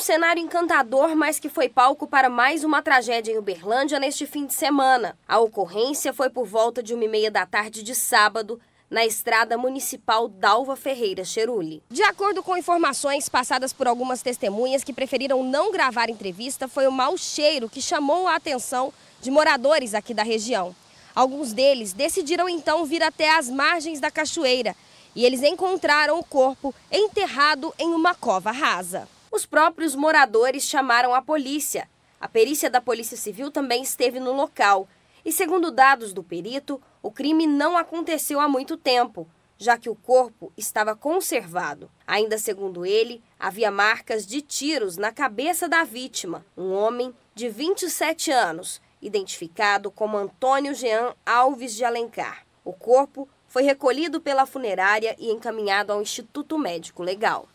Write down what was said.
cenário encantador, mas que foi palco para mais uma tragédia em Uberlândia neste fim de semana. A ocorrência foi por volta de uma e meia da tarde de sábado, na estrada municipal Dalva Ferreira Cheruli. De acordo com informações passadas por algumas testemunhas que preferiram não gravar entrevista, foi o mau cheiro que chamou a atenção de moradores aqui da região. Alguns deles decidiram então vir até as margens da cachoeira e eles encontraram o corpo enterrado em uma cova rasa. Os próprios moradores chamaram a polícia. A perícia da Polícia Civil também esteve no local. E segundo dados do perito, o crime não aconteceu há muito tempo, já que o corpo estava conservado. Ainda segundo ele, havia marcas de tiros na cabeça da vítima, um homem de 27 anos, identificado como Antônio Jean Alves de Alencar. O corpo foi recolhido pela funerária e encaminhado ao Instituto Médico Legal.